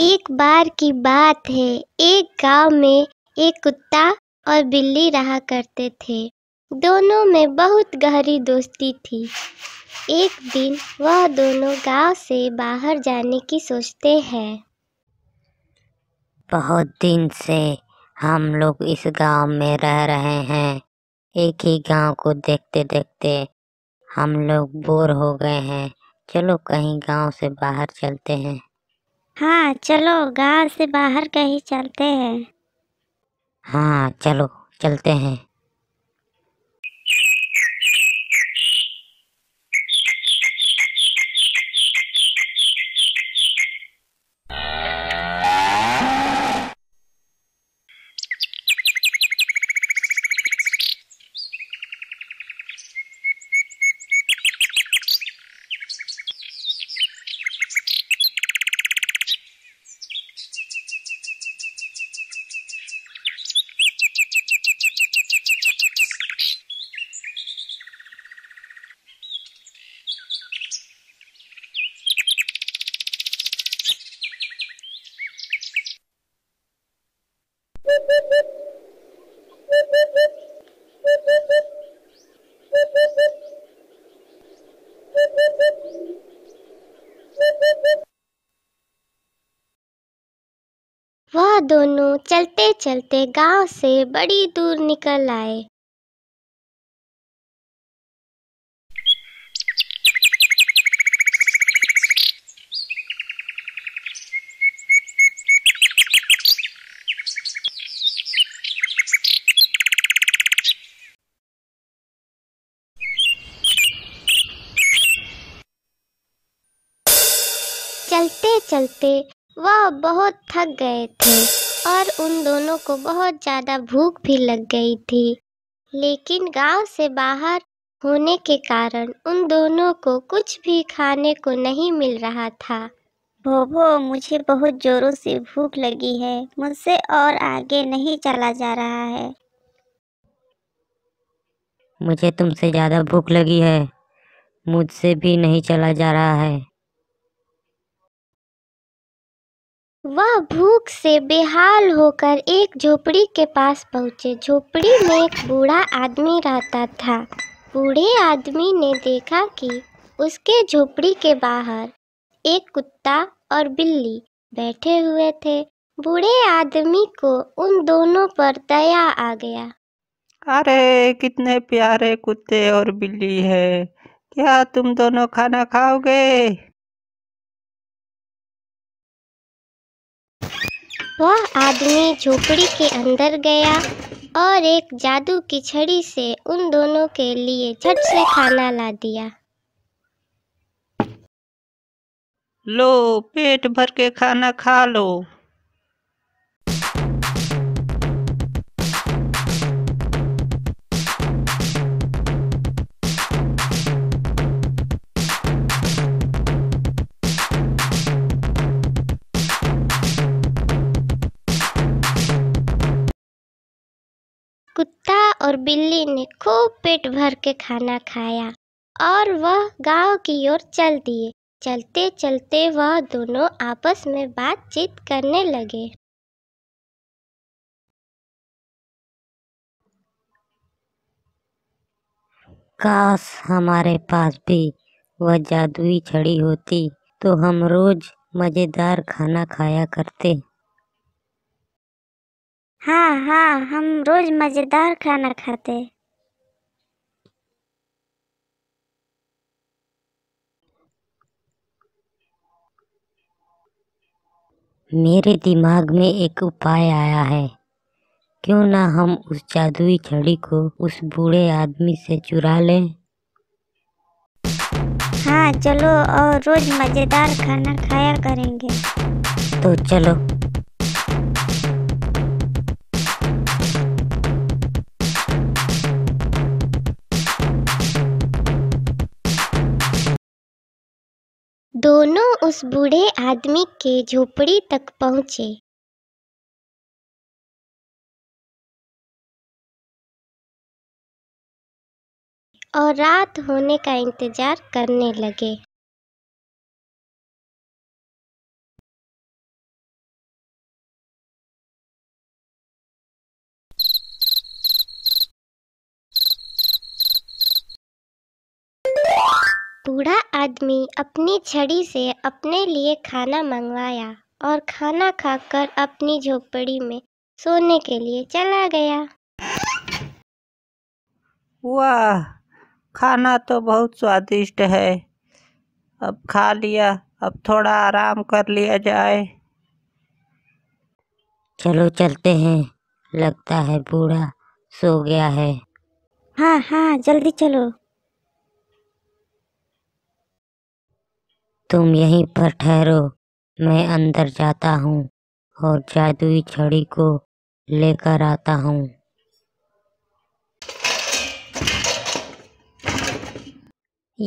एक बार की बात है एक गांव में एक कुत्ता और बिल्ली रहा करते थे दोनों में बहुत गहरी दोस्ती थी एक दिन वह दोनों गांव से बाहर जाने की सोचते हैं बहुत दिन से हम लोग इस गांव में रह रहे हैं एक ही गांव को देखते देखते हम लोग बोर हो गए हैं चलो कहीं गांव से बाहर चलते हैं हाँ चलो गांव से बाहर कहीं चलते हैं हाँ चलो चलते हैं वह दोनों चलते चलते गांव से बड़ी दूर निकल आए चलते चलते वह बहुत थक गए थे और उन दोनों को बहुत ज़्यादा भूख भी लग गई थी लेकिन गांव से बाहर होने के कारण उन दोनों को कुछ भी खाने को नहीं मिल रहा था भोभो मुझे बहुत ज़ोरों से भूख लगी है मुझसे और आगे नहीं चला जा रहा है मुझे तुमसे ज़्यादा भूख लगी है मुझसे भी नहीं चला जा रहा है वह भूख से बेहाल होकर एक झोपड़ी के पास पहुंचे झोपड़ी में एक बूढ़ा आदमी रहता था बूढ़े आदमी ने देखा कि उसके झोपड़ी के बाहर एक कुत्ता और बिल्ली बैठे हुए थे बूढ़े आदमी को उन दोनों पर दया आ गया अरे कितने प्यारे कुत्ते और बिल्ली है क्या तुम दोनों खाना खाओगे वह आदमी झोपड़ी के अंदर गया और एक जादू की छड़ी से उन दोनों के लिए झट से खाना ला दिया लो पेट भर के खाना खा लो कुत्ता और बिल्ली ने खूब पेट भर के खाना खाया और वह गांव की ओर चल दिए चलते चलते वह दोनों आपस में बातचीत करने लगे काश हमारे पास भी वह जादुई छड़ी होती तो हम रोज मज़ेदार खाना खाया करते हाँ हाँ हम रोज मज़ेदार खाना खाते मेरे दिमाग में एक उपाय आया है क्यों ना हम उस जादुई छड़ी को उस बूढ़े आदमी से चुरा लें हाँ चलो और रोज मज़ेदार खाना खाया करेंगे तो चलो दोनों उस बूढ़े आदमी के झोपड़ी तक पहुँचे और रात होने का इंतज़ार करने लगे बूढ़ा आदमी अपनी छड़ी से अपने लिए खाना मंगवाया और खाना खाकर अपनी झोपड़ी में सोने के लिए चला गया वाह खाना तो बहुत स्वादिष्ट है अब खा लिया अब थोड़ा आराम कर लिया जाए चलो चलते हैं लगता है बूढ़ा सो गया है हाँ हाँ जल्दी चलो तुम यहीं पर ठहरो मैं अंदर जाता हूँ और जादुई छड़ी को लेकर आता हूँ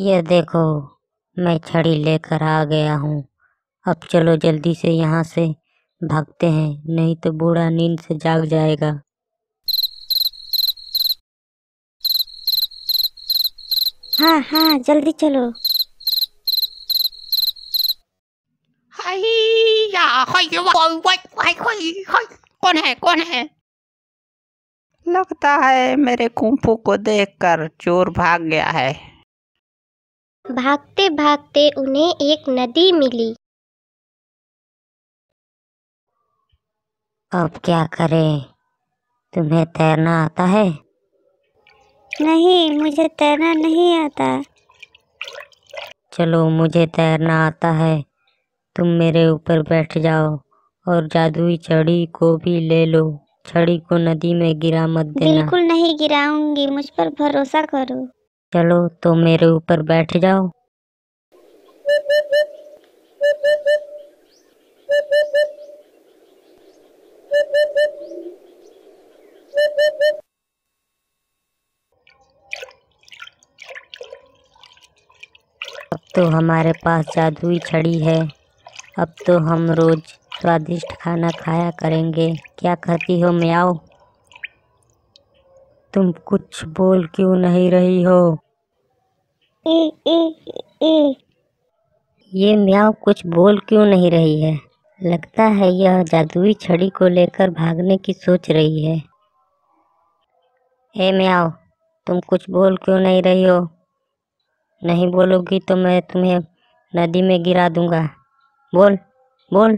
यह देखो मैं छड़ी लेकर आ गया हूँ अब चलो जल्दी से यहाँ से भागते हैं नहीं तो बूढ़ा नींद से जाग जाएगा हाँ हाँ जल्दी चलो 呀 हाय वाह है मेरे कुंपू को देखकर चोर भाग गया है भागते भागते उन्हें एक नदी मिली अब क्या करें तुम्हें तैरना आता है नहीं मुझे तैरना नहीं आता चलो मुझे तैरना आता है तुम मेरे ऊपर बैठ जाओ और जादुई छड़ी को भी ले लो छड़ी को नदी में गिरा मत देना बिल्कुल नहीं गिराऊंगी मुझ पर भरोसा करो चलो तो मेरे ऊपर बैठ जाओ अब तो हमारे पास जादुई छड़ी है अब तो हम रोज स्वादिष्ट खाना खाया करेंगे क्या कहती हो म्याओ तुम कुछ बोल क्यों नहीं रही हो ए, ए, ए। ये म्याओ कुछ बोल क्यों नहीं रही है लगता है यह जादुई छड़ी को लेकर भागने की सोच रही है ए म्याओ तुम कुछ बोल क्यों नहीं रही हो नहीं बोलोगी तो मैं तुम्हें नदी में गिरा दूंगा बोल बोल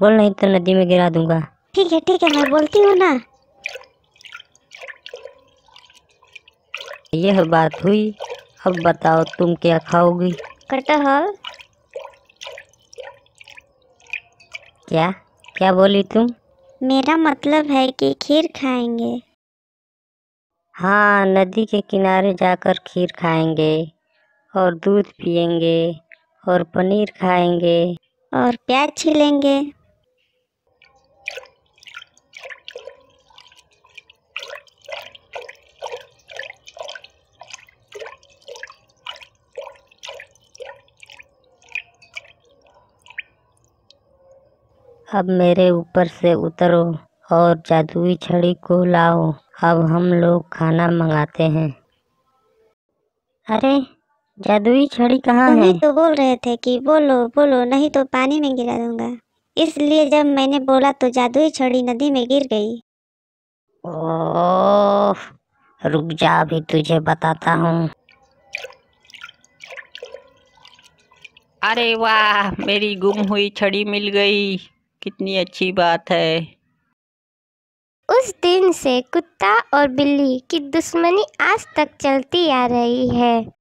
बोल नहीं तो नदी में गिरा दूंगा ठीक है ठीक है मैं बोलती हूँ ना यह बात हुई अब बताओ तुम क्या खाओगी कटहल क्या क्या बोली तुम मेरा मतलब है कि खीर खाएंगे हाँ नदी के किनारे जाकर खीर खाएंगे और दूध पियेंगे और पनीर खाएंगे और प्याज छीलेंगे अब मेरे ऊपर से उतरो और जादुई छड़ी को लाओ अब हम लोग खाना मंगाते हैं अरे जादुई छड़ी कहाँ है तो बोल रहे थे कि बोलो बोलो नहीं तो पानी में गिरा दूंगा इसलिए जब मैंने बोला तो जादुई छड़ी नदी में गिर गई ओह रुक जा अभी तुझे बताता हूँ अरे वाह मेरी गुम हुई छड़ी मिल गई कितनी अच्छी बात है उस दिन से कुत्ता और बिल्ली की दुश्मनी आज तक चलती आ रही है